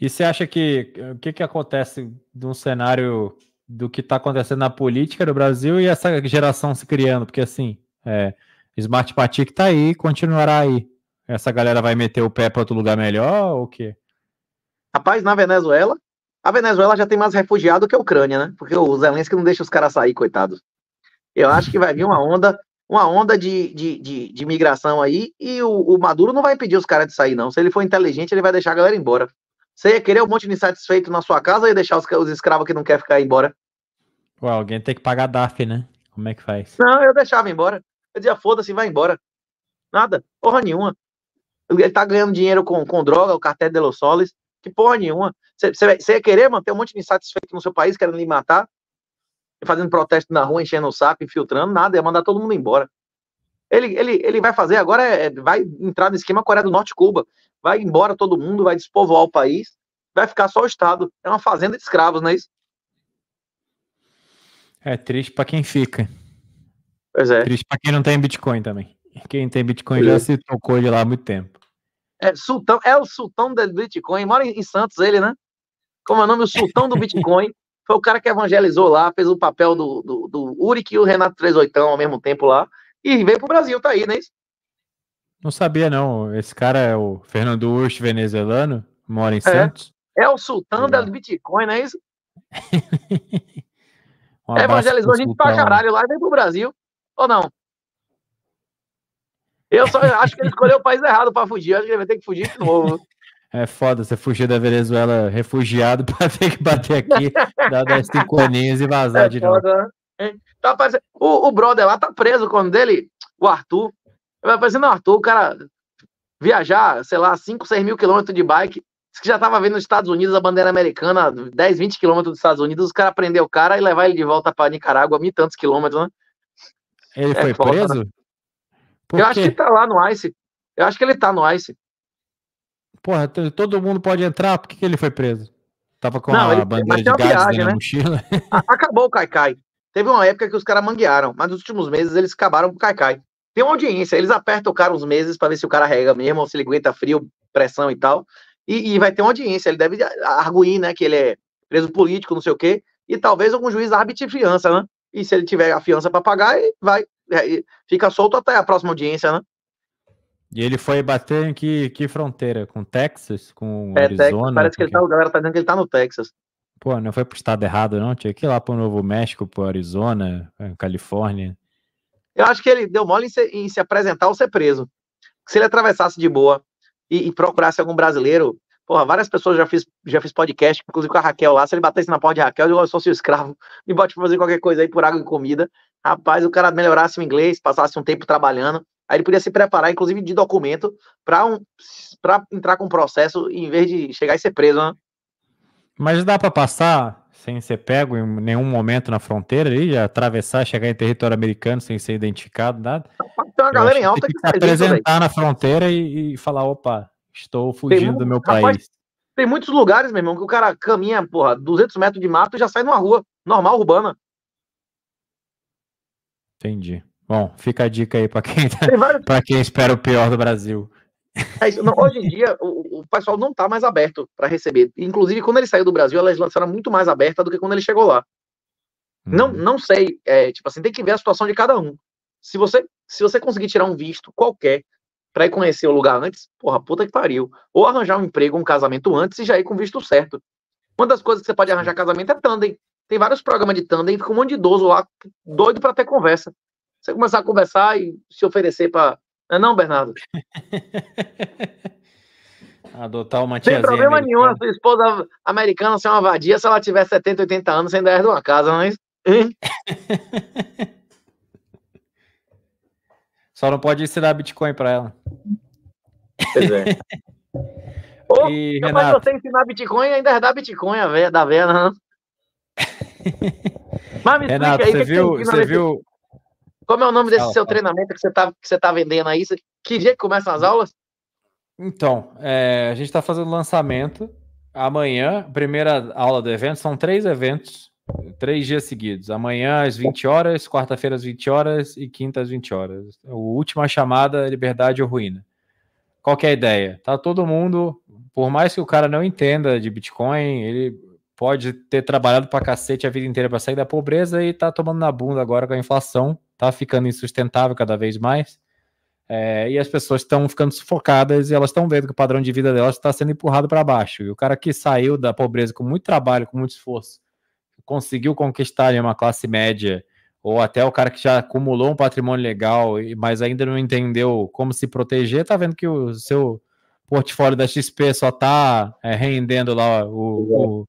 E você acha que o que, que acontece de um cenário do que está acontecendo na política do Brasil e essa geração se criando? Porque assim, é, Smart Patik está aí, continuará aí. Essa galera vai meter o pé para outro lugar melhor ou o quê? Rapaz, na Venezuela, a Venezuela já tem mais refugiado que a Ucrânia, né? Porque o Zelensky não deixa os caras sair, coitados. Eu acho que vai vir uma onda, uma onda de, de, de, de migração aí, e o, o Maduro não vai impedir os caras de sair, não. Se ele for inteligente, ele vai deixar a galera embora. Você ia querer um monte de insatisfeito na sua casa e deixar os, os escravos que não quer ficar embora? Pô, alguém tem que pagar DAF, né? Como é que faz? Não, eu deixava embora. Eu dizia, foda-se, vai embora. Nada, porra nenhuma. Ele tá ganhando dinheiro com, com droga, o cartel de Los Solis, que porra nenhuma. Você ia querer manter um monte de insatisfeito no seu país, querendo lhe matar, fazendo protesto na rua, enchendo o saco, infiltrando, nada, ia mandar todo mundo embora. Ele, ele, ele vai fazer agora, é, é vai entrar no esquema Coreia do Norte-Cuba. Vai embora todo mundo, vai despovoar o país, vai ficar só o Estado. É uma fazenda de escravos, não é isso? É triste para quem fica. Pois é. Triste para quem não tem Bitcoin também. Quem tem Bitcoin já é. se tocou de lá há muito tempo. É, sultão, é o sultão do Bitcoin, mora em Santos ele, né? Como é o nome? O sultão do Bitcoin. Foi o cara que evangelizou lá, fez o papel do, do, do Uric e o Renato 38 ao mesmo tempo lá e veio pro Brasil, tá aí, não é isso? Não sabia, não. Esse cara é o Fernando Ursh, venezuelano, mora em é. Santos. É o sultão é. das Bitcoin, não é isso? um Evangelizou a gente sultão. pra caralho lá e veio pro Brasil. Ou não? Eu só acho que ele escolheu o país errado pra fugir. acho que ele vai ter que fugir de novo. É foda você fugir da Venezuela refugiado pra ter que bater aqui, dar 10 cinco e vazar é de novo. Foda, né? Tá aparecendo... o, o brother lá tá preso, quando dele, o Arthur. Vai aparecendo o Arthur, o cara viajar, sei lá, 5, 6 mil quilômetros de bike. Diz que já tava vendo nos Estados Unidos a bandeira americana, 10, 20 quilômetros dos Estados Unidos, os caras prender o cara e levar ele de volta para Nicarágua, mil tantos quilômetros, né? Ele é, foi volta, né? preso? Né? Eu acho que tá lá no ICE. Eu acho que ele tá no ICE. Porra, todo mundo pode entrar, por que, que ele foi preso? Tava com não, a ele, bandeira de gás viagem, né? na mochila. Acabou o Kai Teve uma época que os caras manguearam, mas nos últimos meses eles acabaram com o Caicai. Tem uma audiência, eles apertam o cara uns meses para ver se o cara rega mesmo, ou se ele aguenta frio, pressão e tal. E, e vai ter uma audiência, ele deve arguir, né, que ele é preso político, não sei o quê, e talvez algum juiz arbitre fiança, né? E se ele tiver a fiança para pagar, vai, é, fica solto até a próxima audiência, né? E ele foi bater em que, que fronteira? Com Texas? Com é, Arizona? Texas, parece que ele tá, a galera tá dizendo que ele tá no Texas. Pô, não foi pro estado errado, não? Tinha que ir lá pro Novo México, pro Arizona, é, Califórnia. Eu acho que ele deu mole em se, em se apresentar ou ser preso. Se ele atravessasse de boa e, e procurasse algum brasileiro, Porra, várias pessoas já fiz, já fiz podcast, inclusive com a Raquel lá. Se ele batesse na porta de Raquel, eu, digo, eu sou seu escravo, me bote pra fazer qualquer coisa aí por água e comida. Rapaz, o cara melhorasse o inglês, passasse um tempo trabalhando. Aí ele podia se preparar, inclusive, de documento, para um, pra entrar com um processo em vez de chegar e ser preso, né? Mas dá para passar sem ser pego em nenhum momento na fronteira ali, atravessar, chegar em território americano sem ser identificado, nada. Tem uma galera em alta que, que se apresentar isso, na fronteira e, e, falar, opa, estou fugindo muito, do meu rapaz, país. Tem muitos lugares, meu irmão, que o cara caminha, porra, 200 metros de mato e já sai numa rua normal, urbana. Entendi. Bom, fica a dica aí para quem, tá, vários... quem espera o pior do Brasil. É isso, não, hoje em dia, o, o pessoal não está mais aberto para receber. Inclusive, quando ele saiu do Brasil, a legislação era muito mais aberta do que quando ele chegou lá. Não, uhum. não sei, é, tipo assim, tem que ver a situação de cada um. Se você, se você conseguir tirar um visto qualquer para ir conhecer o lugar antes, porra, puta que pariu. Ou arranjar um emprego, um casamento antes e já ir com visto certo. Uma das coisas que você pode arranjar casamento é tandem. Tem vários programas de tandem, fica um monte de idoso lá, doido para ter conversa. Você começar a conversar e se oferecer para não é não, Bernardo? Adotar uma tiazinha. Sem problema americana. nenhum, a sua esposa americana ser uma vadia se ela tiver 70, 80 anos sem dar de uma casa, não É isso? Só não pode ensinar Bitcoin para ela. Pois é. Ô, e, mas você ensinar Bitcoin ainda herdar Bitcoin a véia, da véia, não. Né? Mas me Renato, explica aí. Você que viu, que você viu, como é o nome desse seu tá. treinamento que você está que você tá vendendo aí? Que dia que começam as aulas? Então, é, a gente está fazendo lançamento amanhã, primeira aula do evento, são três eventos, três dias seguidos. Amanhã às 20 horas, quarta-feira às 20 horas e quinta às 20 horas. O é última chamada Liberdade ou Ruína. Qual é a ideia? Tá todo mundo, por mais que o cara não entenda de Bitcoin, ele pode ter trabalhado para cacete a vida inteira para sair da pobreza e tá tomando na bunda agora com a inflação está ficando insustentável cada vez mais. É, e as pessoas estão ficando sufocadas e elas estão vendo que o padrão de vida delas está sendo empurrado para baixo. E o cara que saiu da pobreza com muito trabalho, com muito esforço, conseguiu conquistar uma classe média, ou até o cara que já acumulou um patrimônio legal, mas ainda não entendeu como se proteger, está vendo que o seu portfólio da XP só está é, rendendo lá o, o,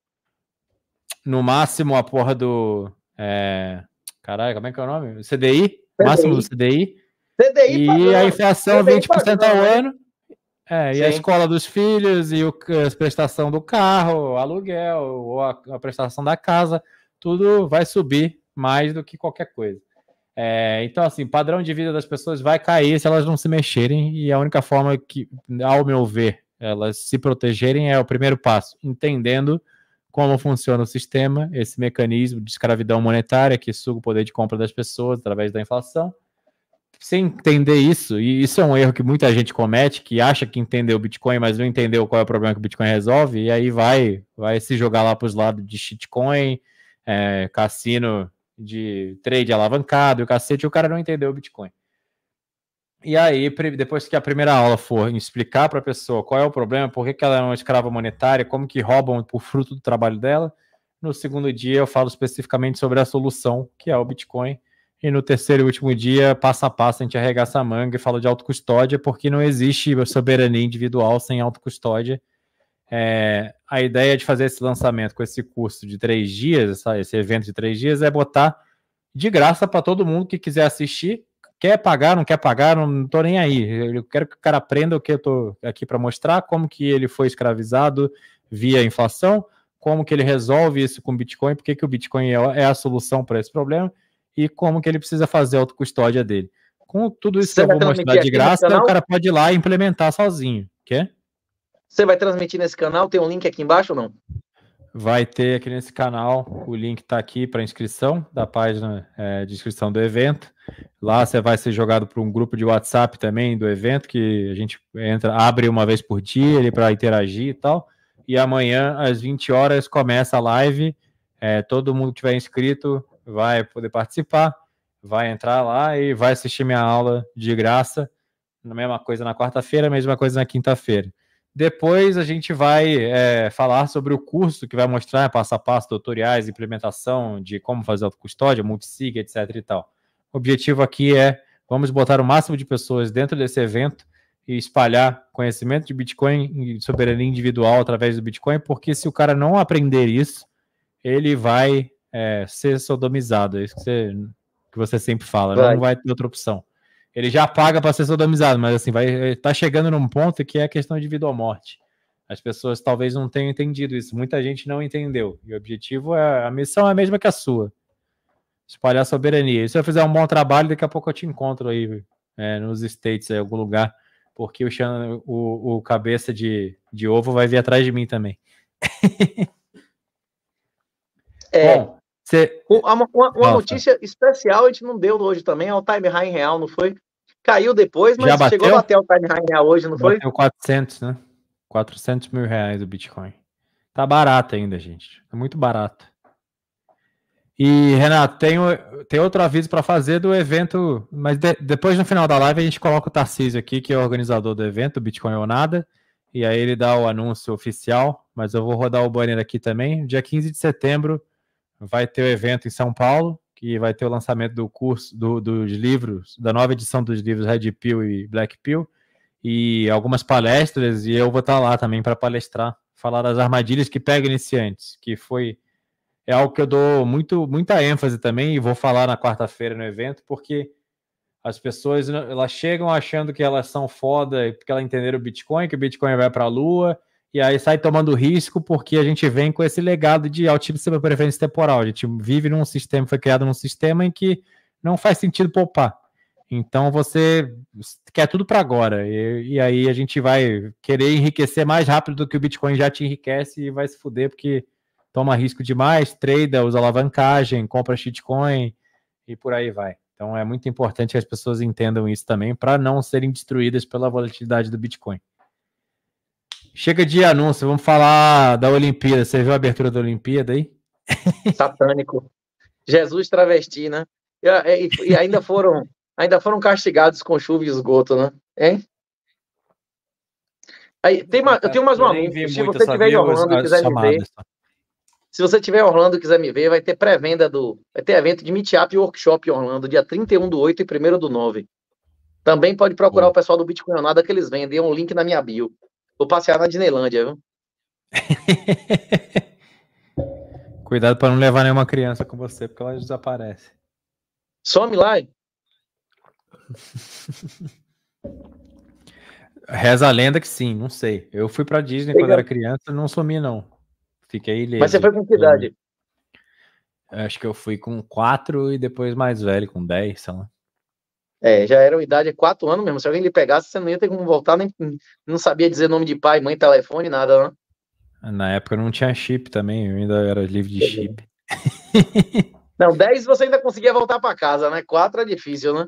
no máximo a porra do. É, Caralho, como é que é o nome? CDI? CDI. Máximo do CDI. CDI e a inflação CDI 20% ao ano. É, Sim. e a escola dos filhos, e o, a prestação do carro, aluguel, ou a, a, prestação da casa, tudo vai subir mais do que qualquer coisa. É, então, assim, padrão de vida das pessoas vai cair se elas não se mexerem, e a única forma que, ao meu ver, elas se protegerem é o primeiro passo, entendendo como funciona o sistema, esse mecanismo de escravidão monetária que suga o poder de compra das pessoas através da inflação. Sem entender isso, e isso é um erro que muita gente comete, que acha que entendeu o Bitcoin, mas não entendeu qual é o problema que o Bitcoin resolve, e aí vai, vai se jogar lá para os lados de shitcoin, é, cassino de trade alavancado, e o cacete, e o cara não entendeu o Bitcoin. E aí, depois que a primeira aula for explicar para a pessoa qual é o problema, por que, que ela é uma escrava monetária, como que roubam por fruto do trabalho dela, no segundo dia eu falo especificamente sobre a solução, que é o Bitcoin. E no terceiro e último dia, passo a passo, a gente arregaça a manga e fala de autocustódia, porque não existe soberania individual sem autocustódia. É, a ideia de fazer esse lançamento com esse curso de três dias, esse evento de três dias, é botar de graça para todo mundo que quiser assistir quer pagar, não quer pagar, não estou nem aí. Eu quero que o cara aprenda o que eu estou aqui para mostrar, como que ele foi escravizado via inflação, como que ele resolve isso com Bitcoin, porque que o Bitcoin é, é a solução para esse problema e como que ele precisa fazer a autocustódia dele. Com tudo isso Você que eu vou mostrar de graça, o cara pode ir lá e implementar sozinho, quer? Você vai transmitir nesse canal? Tem um link aqui embaixo ou não? vai ter aqui nesse canal, o link está aqui para inscrição da página é, de inscrição do evento. Lá você vai ser jogado para um grupo de WhatsApp também do evento, que a gente entra, abre uma vez por dia para interagir e tal. E amanhã, às 20 horas, começa a live. É, todo mundo que tiver inscrito vai poder participar, vai entrar lá e vai assistir minha aula de graça. Mesma coisa na quarta-feira, mesma coisa na quinta-feira. Depois a gente vai é, falar sobre o curso que vai mostrar né, passo a passo, tutoriais, implementação de como fazer autocustódia, multisig, etc e tal. O objetivo aqui é vamos botar o máximo de pessoas dentro desse evento e espalhar conhecimento de Bitcoin e soberania individual através do Bitcoin, porque se o cara não aprender isso, ele vai é, ser sodomizado. É isso que você, que você sempre fala, né? vai. não vai ter outra opção ele já paga para ser sodomizado, mas assim, vai eh, tá chegando num ponto que é a questão de vida ou morte. As pessoas talvez não tenham entendido isso, muita gente não entendeu. E o objetivo é a missão é a mesma que a sua. Espalhar soberania. E se eu fizer um bom trabalho, daqui a pouco eu te encontro aí é, nos States, em algum lugar, porque o, o, o cabeça de, de ovo vai vir atrás de mim também. é, bom, você... Uma, uma, uma notícia especial a gente não deu hoje também, é o time high real, não foi? Caiu depois, mas chegou até a bater o time high hoje, não bateu foi? Bateu 400, né? 400 mil reais o Bitcoin. Tá barato ainda, gente. é muito barato. E, Renato, tem, tem outro aviso para fazer do evento, mas de, depois no final da live a gente coloca o Tarcísio aqui, que é o organizador do evento, Bitcoin ou Nada, e aí ele dá o anúncio oficial, mas eu vou rodar o banner aqui também. Dia 15 de setembro vai ter o evento em São Paulo, que vai ter o lançamento do curso do, dos livros, da nova edição dos livros Red Pill e Black Pill, e algumas palestras, e eu vou estar tá lá também para palestrar, falar das armadilhas que pega iniciantes, que foi é algo que eu dou muito, muita ênfase também, e vou falar na quarta-feira no evento, porque as pessoas elas chegam achando que elas são foda porque elas entenderam o Bitcoin, que o Bitcoin vai para a Lua, e aí sai tomando risco porque a gente vem com esse legado de altíssima preferência temporal. A gente vive num sistema, foi criado num sistema em que não faz sentido poupar. Então você quer tudo para agora. E, e, aí a gente vai querer enriquecer mais rápido do que o Bitcoin já te enriquece e vai se fuder porque toma risco demais, trade, usa alavancagem, compra shitcoin e por aí vai. Então é muito importante que as pessoas entendam isso também para não serem destruídas pela volatilidade do Bitcoin. Chega de anúncio, vamos falar da Olimpíada. Você viu a abertura da Olimpíada aí? Satânico. Jesus travesti, né? E, é, e, e ainda foram ainda foram castigados com chuva e esgoto, né? Hein? Aí, tem uma, eu tenho mais uma Se você tiver em Orlando e quiser chamadas. me ver. Se você tiver em Orlando e quiser me ver, vai ter pré-venda do. Vai ter evento de Meetup e Workshop em Orlando, dia 31 do 8 e 1 do 9. Também pode procurar Bom. o pessoal do Bitcoinonada que eles vendem. É um link na minha bio. Vou passear na Disneylândia, viu? Cuidado para não levar nenhuma criança com você, porque ela desaparece. Some lá. Reza a lenda que sim, não sei. Eu fui para Disney Legal. quando era criança, não sumi não. Fiquei ileso. Mas você foi com que idade? acho que eu fui com 4 e depois mais velho, com 10, sei lá. É, já era a idade de quatro anos mesmo. Se alguém lhe pegasse, você não ia ter como voltar, nem não sabia dizer nome de pai, mãe, telefone, nada, né? Na época não tinha chip também, eu ainda era livre de é. chip. Não, 10 você ainda conseguia voltar para casa, né? 4 é difícil, né?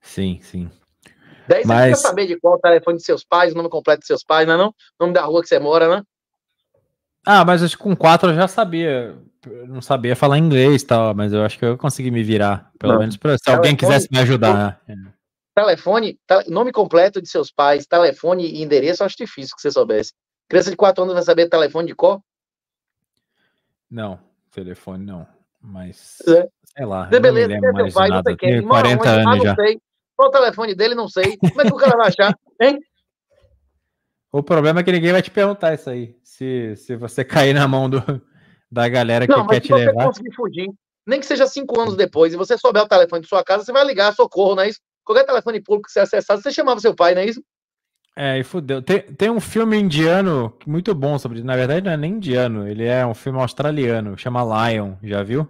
Sim, sim. 10 Mas... você quer saber de qual é o telefone de seus pais, o nome completo de seus pais, não é não? O nome da rua que você mora, né? Ah, mas acho que com 4 eu já sabia eu não sabia falar inglês e tal, mas eu acho que eu consegui me virar, pelo não. menos pra, se telefone, alguém quisesse me ajudar. Né? É. Telefone, te, nome completo de seus pais, telefone e endereço, acho difícil que você soubesse. Criança de 4 anos vai saber telefone de qual? Não, telefone não. Mas, é. sei lá, De beleza, não me lembro é mais pai, nada. 40 mora, ah, anos já. Sei. Qual o telefone dele, não sei. Como é que o cara vai achar, hein? O problema é que ninguém vai te perguntar isso aí. Se, se você cair na mão do, da galera que não, quer te levar. você fugir, nem que seja cinco anos depois, e você souber o telefone de sua casa, você vai ligar, socorro, não é isso? Qualquer telefone público que você acessasse, você chamava seu pai, não é isso? É, e fudeu. Tem, tem um filme indiano muito bom sobre Na verdade, não é nem indiano, ele é um filme australiano, chama Lion, já viu?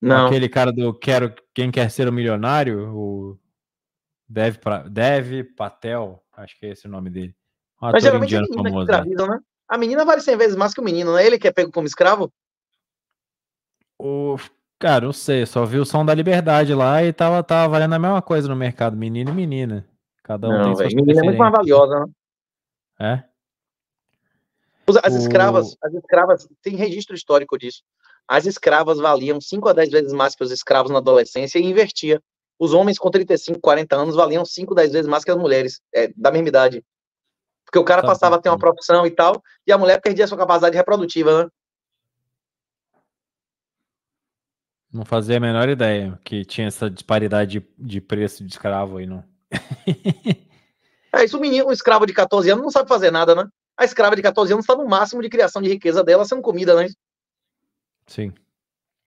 Não. Aquele cara do Quero Quem Quer Ser um Milionário, o Dev, pra, Dev Patel, acho que é esse o nome dele. Um Mas geralmente indiano famoso, né? A menina vale 100 vezes mais que o menino, não é ele que é pego como escravo? O... Cara, eu sei, só vi o som da liberdade lá e tava, tava valendo a mesma coisa no mercado, menino e menina. Cada um não, tem véio, suas menina é muito mais valiosa, né? É? As escravas, as escravas, tem registro histórico disso. As escravas valiam 5 a 10 vezes mais que os escravos na adolescência e invertia. Os homens com 35, 40 anos valiam 5, 10 vezes mais que as mulheres é, da mesma idade. Porque o cara tá passava a ter uma tá profissão e tal, e a mulher perdia a sua capacidade reprodutiva, né? Não fazia a menor ideia que tinha essa disparidade de, preço de escravo aí, não. é isso, o menino, um escravo de 14 anos não sabe fazer nada, né? A escrava de 14 anos está no máximo de criação de riqueza dela sendo comida, né? Sim.